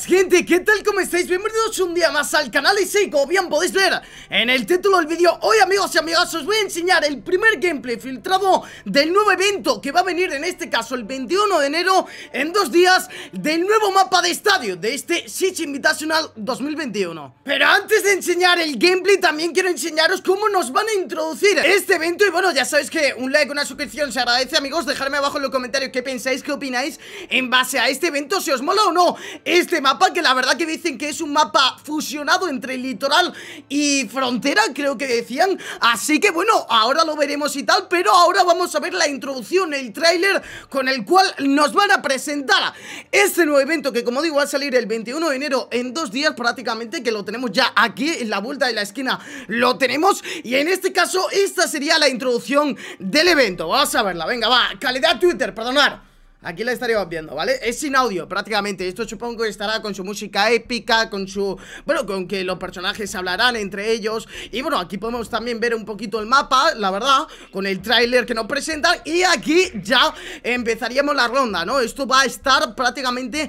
gente, ¿qué tal? ¿Cómo estáis? Bienvenidos un día más al canal y sí, como bien podéis ver en el título del vídeo Hoy amigos y amigas os voy a enseñar el primer gameplay filtrado del nuevo evento Que va a venir en este caso el 21 de enero en dos días del nuevo mapa de estadio de este Siege Invitational 2021 Pero antes de enseñar el gameplay también quiero enseñaros cómo nos van a introducir este evento Y bueno, ya sabéis que un like, una suscripción se agradece amigos Dejarme abajo en los comentarios qué pensáis, qué opináis en base a este evento, si os mola o no este mapa que la verdad que dicen que es un mapa fusionado entre litoral y frontera, creo que decían. Así que bueno, ahora lo veremos y tal, pero ahora vamos a ver la introducción, el tráiler con el cual nos van a presentar este nuevo evento que como digo va a salir el 21 de enero en dos días prácticamente, que lo tenemos ya aquí en la vuelta de la esquina, lo tenemos y en este caso esta sería la introducción del evento, vamos a verla, venga va, calidad Twitter, perdonar Aquí la estaríamos viendo, ¿vale? Es sin audio prácticamente Esto supongo que estará con su música épica Con su... bueno, con que los personajes hablarán entre ellos Y bueno, aquí podemos también ver un poquito el mapa, la verdad Con el tráiler que nos presentan Y aquí ya empezaríamos la ronda, ¿no? Esto va a estar prácticamente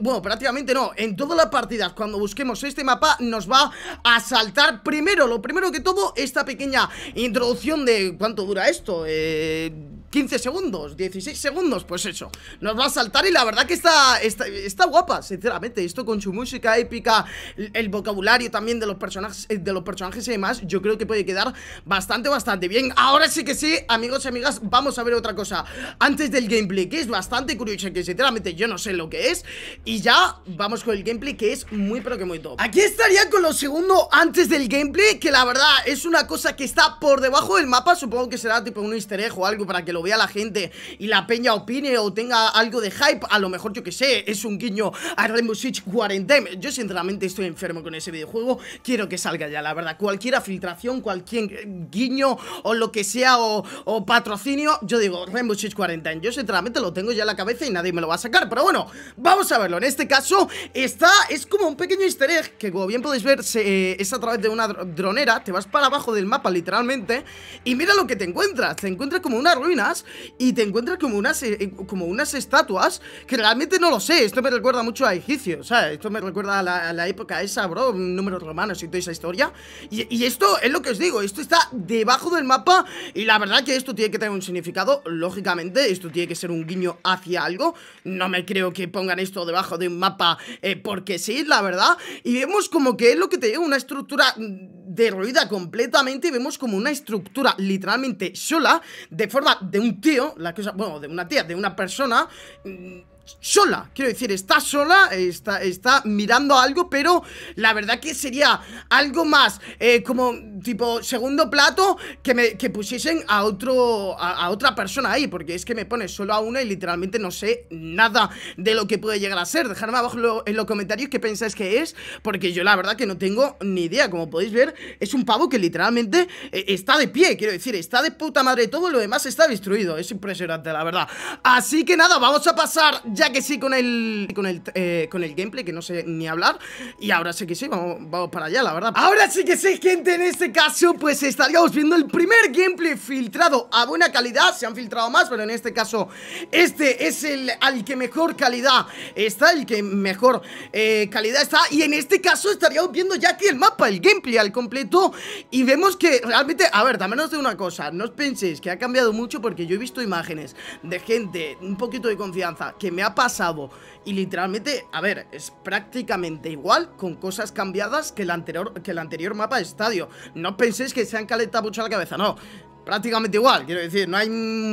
Bueno, prácticamente no En todas las partidas, cuando busquemos este mapa Nos va a saltar primero Lo primero que todo, esta pequeña introducción de... ¿Cuánto dura esto? Eh 15 segundos, 16 segundos, pues eso Nos va a saltar y la verdad que está, está, guapa, sinceramente Esto con su música épica, el, vocabulario también de los personajes eh, de los personajes y demás Yo creo que puede quedar bastante, bastante bien Ahora sí que sí, amigos y amigas, vamos a ver otra cosa Antes del gameplay, que es bastante curioso Que sinceramente yo no sé lo que es Y ya vamos con el gameplay que es muy pero que muy top Aquí estaría con lo segundo antes del gameplay Que la verdad es una cosa que está por debajo del mapa Supongo que será tipo un easter egg o algo para que lo vea la gente y la peña opine o tenga algo de hype, a lo mejor yo que sé, es un guiño a Rainbow Six Quarantine. Yo sinceramente estoy enfermo con ese videojuego, quiero que salga ya, la verdad. Cualquier filtración, cualquier guiño o lo que sea o, patrocinio, yo digo Rainbow Six Quarantine. Yo sinceramente lo tengo ya en la cabeza y nadie me lo va a sacar, pero bueno, vamos a verlo. En este caso está, es como un pequeño easter egg que como bien podéis ver eh, es a través de una dronera, te vas para abajo del mapa literalmente y mira lo que te encuentras, te encuentras como una ruina y te encuentras como unas, eh, eh, como unas estatuas que realmente no lo sé. Esto me recuerda mucho a o sea Esto me recuerda a la, época esa, bro, números romanos y toda esa historia. Y, esto es lo que os digo, esto está debajo del mapa y la verdad que esto tiene que tener un significado, lógicamente, esto tiene que ser un guiño hacia algo. No me creo que pongan esto debajo de un mapa eh, porque sí, la verdad. Y vemos como que es lo que te digo, una estructura derruida completamente vemos como una estructura literalmente sola de forma de un tío, la cosa, bueno, de una tía, de una persona mm, sola. Quiero decir, está sola, está, está mirando algo, pero la verdad que sería algo más eh, como tipo segundo plato que, me, que pusiesen a, otro, a, otra persona ahí, porque es que me pone solo a una y literalmente no sé nada de lo que puede llegar a ser. dejarme abajo en los comentarios qué pensáis que es, porque yo la verdad que no tengo ni idea. Como podéis ver, es un pavo que literalmente eh, está de pie, quiero decir, está de puta madre todo, lo demás está destruido. Es impresionante, la verdad. Así que nada, vamos a pasar ya ya que sí con el con el, eh, con el gameplay, que no sé ni hablar. Y ahora sí que sí, vamos, para allá, la verdad. Ahora sí que sí, gente, en este caso, pues estaríamos viendo el primer gameplay filtrado a buena calidad. Se han filtrado más, pero en este caso, este es el al que mejor calidad está, el que mejor eh, calidad está. Y en este caso estaríamos viendo ya aquí el mapa, el gameplay al completo. Y vemos que realmente, a ver, también os digo una cosa, no os penséis que ha cambiado mucho porque yo he visto imágenes de gente, un poquito de confianza, que me ha pasado. Y literalmente, a ver, es prácticamente igual con cosas cambiadas que el anterior, que el anterior mapa de estadio. No penséis que se han calentado mucho la cabeza, no. Prácticamente igual, quiero decir, no hay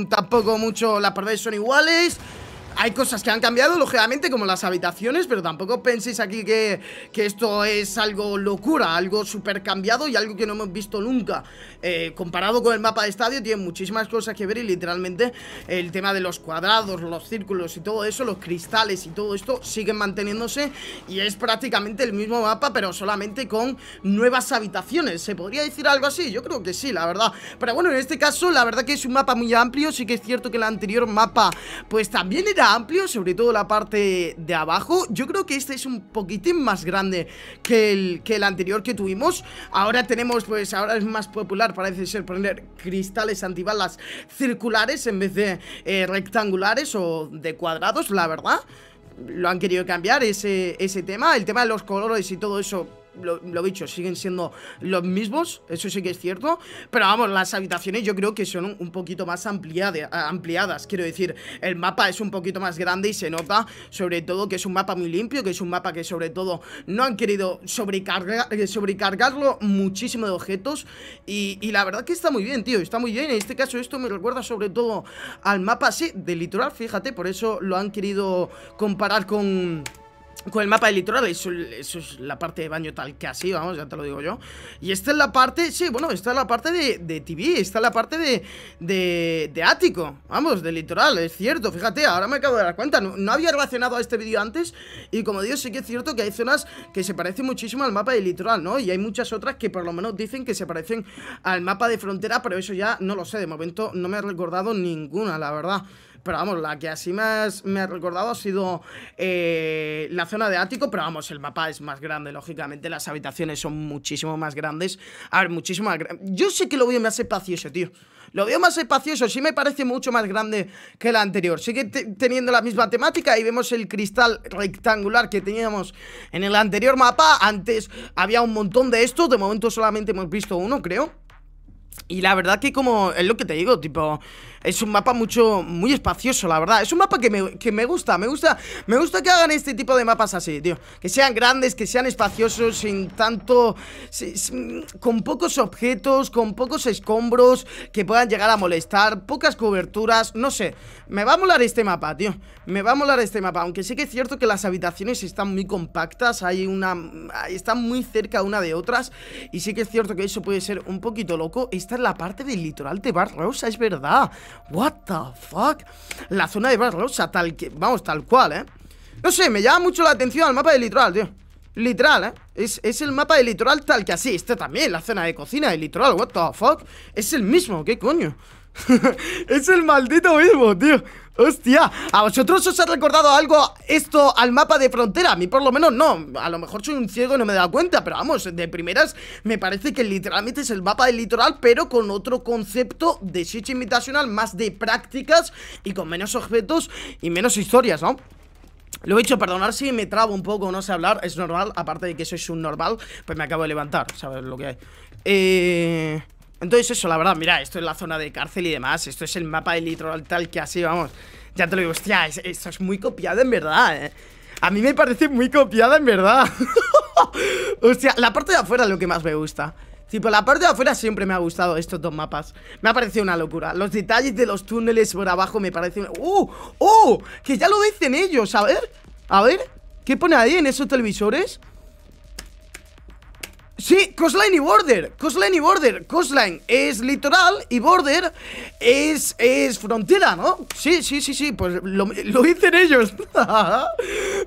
tampoco mucho, las paredes son iguales hay cosas que han cambiado, lógicamente, como las habitaciones, pero tampoco penséis aquí que, que esto es algo locura, algo súper cambiado y algo que no hemos visto nunca. Eh, comparado con el mapa de estadio, tiene muchísimas cosas que ver y literalmente el tema de los cuadrados, los círculos y todo eso, los cristales y todo esto siguen manteniéndose y es prácticamente el mismo mapa, pero solamente con nuevas habitaciones. ¿Se podría decir algo así? Yo creo que sí, la verdad. Pero bueno, en este caso, la verdad que es un mapa muy amplio, sí que es cierto que el anterior mapa, pues también era amplio, sobre todo la parte de abajo Yo creo que este es un poquitín más grande que el, que el anterior que tuvimos Ahora tenemos, pues ahora es más popular, parece ser poner cristales antibalas circulares en vez de eh, rectangulares o de cuadrados, la verdad Lo han querido cambiar ese, ese tema, el tema de los colores y todo eso lo, lo, dicho, siguen siendo los mismos, eso sí que es cierto, pero vamos, las habitaciones yo creo que son un poquito más ampliadas, quiero decir, el mapa es un poquito más grande y se nota sobre todo que es un mapa muy limpio, que es un mapa que sobre todo no han querido sobrecargar, eh, sobrecargarlo muchísimo de objetos y, la verdad que está muy bien, tío, está muy bien, en este caso esto me recuerda sobre todo al mapa, sí, de litoral, fíjate, por eso lo han querido comparar con con el mapa de litoral, eso, es la parte de baño tal que así, vamos, ya te lo digo yo Y esta es la parte, sí, bueno, esta es la parte de, TV, esta es la parte de, de, ático, vamos, de litoral, es cierto Fíjate, ahora me acabo de dar cuenta, no, había relacionado a este vídeo antes Y como digo, sí que es cierto que hay zonas que se parecen muchísimo al mapa de litoral, ¿no? Y hay muchas otras que por lo menos dicen que se parecen al mapa de frontera Pero eso ya no lo sé, de momento no me he recordado ninguna, la verdad pero vamos, la que así más me ha recordado ha sido eh, la zona de ático, pero vamos, el mapa es más grande, lógicamente, las habitaciones son muchísimo más grandes. A ver, muchísimo más Yo sé que lo veo más espacioso, tío. Lo veo más espacioso, sí me parece mucho más grande que la anterior. Sigue teniendo la misma temática y vemos el cristal rectangular que teníamos en el anterior mapa. Antes había un montón de estos, de momento solamente hemos visto uno, creo. Y la verdad que como es lo que te digo, tipo, es un mapa mucho, muy espacioso, la verdad Es un mapa que me, gusta, me gusta Me gusta que hagan este tipo de mapas así, tío Que sean grandes, que sean espaciosos Sin tanto... con pocos objetos, con pocos escombros Que puedan llegar a molestar Pocas coberturas, no sé Me va a molar este mapa, tío Me va a molar este mapa, aunque sí que es cierto que las habitaciones Están muy compactas, hay una... Están muy cerca una de otras Y sí que es cierto que eso puede ser un poquito loco Esta es la parte del litoral de Barrosa, es verdad What the fuck? La zona de Barrosa tal que, vamos, tal cual, ¿eh? No sé, me llama mucho la atención el mapa del litoral, tío. Literal, ¿eh? Es, es, el mapa del litoral tal que así. Este también, la zona de cocina del litoral, what the fuck. Es el mismo, ¿qué coño? es el maldito mismo, tío. Hostia, ¿a vosotros os ha recordado algo esto al mapa de frontera? A mí por lo menos no, a lo mejor soy un ciego y no me he dado cuenta Pero vamos, de primeras me parece que literalmente es el mapa del litoral Pero con otro concepto de Switch Invitational, más de prácticas y con menos objetos y menos historias, ¿no? Lo he dicho, perdonar si me trabo un poco, no sé hablar, es normal Aparte de que soy un normal, pues me acabo de levantar, ¿sabes lo que hay? Eh... Entonces eso, la verdad, mira, esto es la zona de cárcel y demás Esto es el mapa de litro, tal que así, vamos Ya te lo digo, hostia, esto es muy copiado en verdad, eh A mí me parece muy copiado en verdad Hostia, la parte de afuera es lo que más me gusta Tipo, la parte de afuera siempre me ha gustado estos dos mapas Me ha parecido una locura Los detalles de los túneles por abajo me parecen... uh, ¡Uh! ¡Oh! Que ya lo dicen ellos, a ver A ver, ¿qué pone ahí en esos televisores? Sí, coastline y border, coastline y border Coastline es litoral y border es, es frontera, ¿no? Sí, sí, sí, sí, pues lo, dicen ellos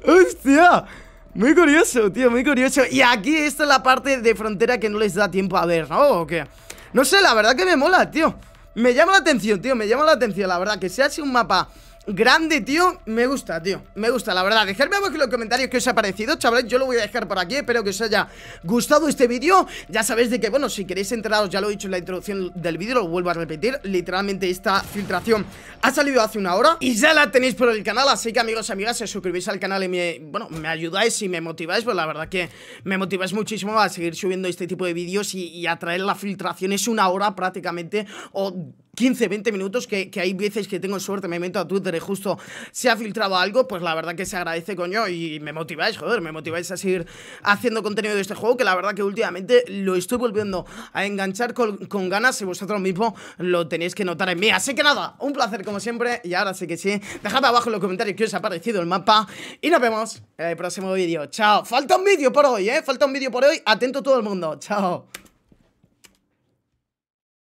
Hostia muy curioso, tío, muy curioso Y aquí esta es la parte de frontera que no les da tiempo a ver, ¿no? ¿O qué? No sé, la verdad que me mola, tío Me llama la atención, tío, me llama la atención La verdad que sea así un mapa Grande, tío, me gusta, tío Me gusta, la verdad, dejadme abajo en los comentarios Qué os ha parecido, chavales, yo lo voy a dejar por aquí Espero que os haya gustado este vídeo Ya sabéis de que, bueno, si queréis enteraros Ya lo he dicho en la introducción del vídeo, lo vuelvo a repetir Literalmente esta filtración Ha salido hace una hora y ya la tenéis por el canal Así que amigos, amigas, os suscribís al canal Y me, bueno, me ayudáis y me motiváis Pues la verdad que me motiváis muchísimo A seguir subiendo este tipo de vídeos y, y a traer la filtración Es una hora prácticamente O 15, 20 minutos, que, hay veces que tengo suerte, me meto a Twitter y justo se ha filtrado algo, pues la verdad que se agradece, coño, y me motiváis, joder, me motiváis a seguir haciendo contenido de este juego, que la verdad que últimamente lo estoy volviendo a enganchar con, ganas y vosotros mismo lo tenéis que notar en mí. Así que nada, un placer como siempre, y ahora sí que sí, dejad abajo en los comentarios que os ha parecido el mapa, y nos vemos en el próximo vídeo. Chao, falta un vídeo por hoy, ¿eh? Falta un vídeo por hoy, atento todo el mundo, chao.